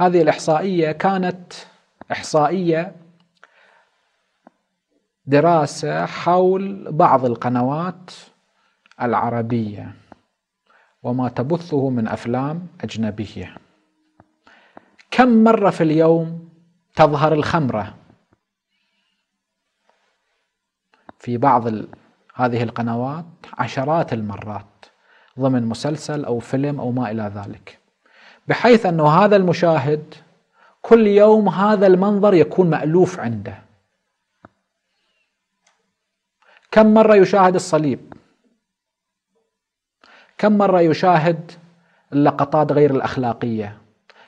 هذه الإحصائية كانت إحصائية دراسة حول بعض القنوات العربية وما تبثه من أفلام أجنبية كم مرة في اليوم تظهر الخمرة في بعض هذه القنوات عشرات المرات ضمن مسلسل أو فيلم أو ما إلى ذلك بحيث أنه هذا المشاهد كل يوم هذا المنظر يكون مألوف عنده كم مرة يشاهد الصليب كم مرة يشاهد اللقطات غير الأخلاقية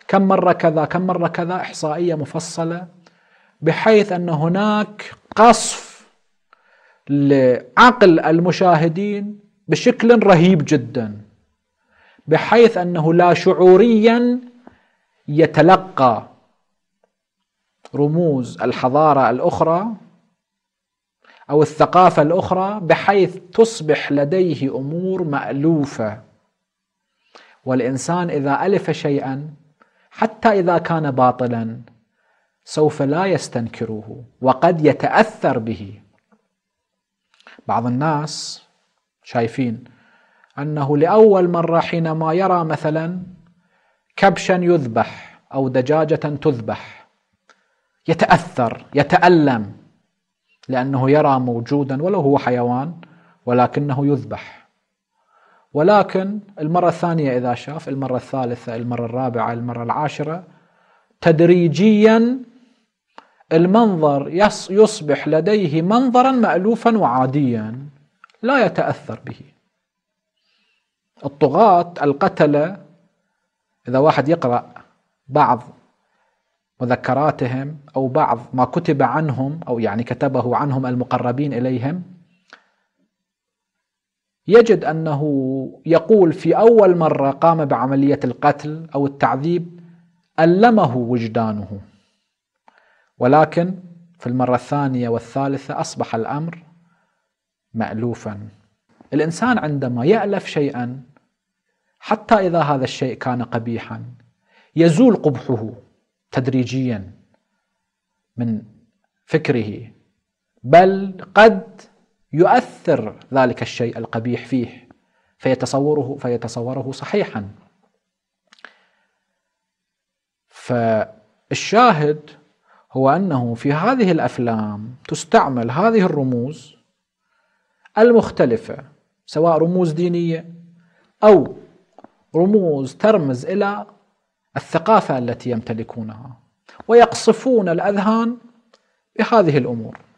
كم مرة كذا كم مرة كذا إحصائية مفصلة بحيث أن هناك قصف لعقل المشاهدين بشكل رهيب جداً بحيث أنه لا شعوريا يتلقى رموز الحضارة الأخرى أو الثقافة الأخرى بحيث تصبح لديه أمور مألوفة والإنسان إذا ألف شيئا حتى إذا كان باطلا سوف لا يستنكره وقد يتأثر به بعض الناس شايفين أنه لأول مرة حينما يرى مثلا كبشا يذبح أو دجاجة تذبح يتأثر يتألم لأنه يرى موجودا ولو هو حيوان ولكنه يذبح ولكن المرة الثانية إذا شاف المرة الثالثة المرة الرابعة المرة العاشرة تدريجيا المنظر يصبح لديه منظرا مألوفا وعاديا لا يتأثر به الطغاة القتلة إذا واحد يقرأ بعض مذكراتهم أو بعض ما كتب عنهم أو يعني كتبه عنهم المقربين إليهم يجد أنه يقول في أول مرة قام بعملية القتل أو التعذيب ألمه وجدانه ولكن في المرة الثانية والثالثة أصبح الأمر مألوفا الإنسان عندما يألف شيئا حتى إذا هذا الشيء كان قبيحا يزول قبحه تدريجيا من فكره بل قد يؤثر ذلك الشيء القبيح فيه فيتصوره فيتصوره صحيحا فالشاهد هو انه في هذه الافلام تستعمل هذه الرموز المختلفه سواء رموز دينيه او رموز ترمز الى الثقافه التي يمتلكونها ويقصفون الاذهان بهذه الامور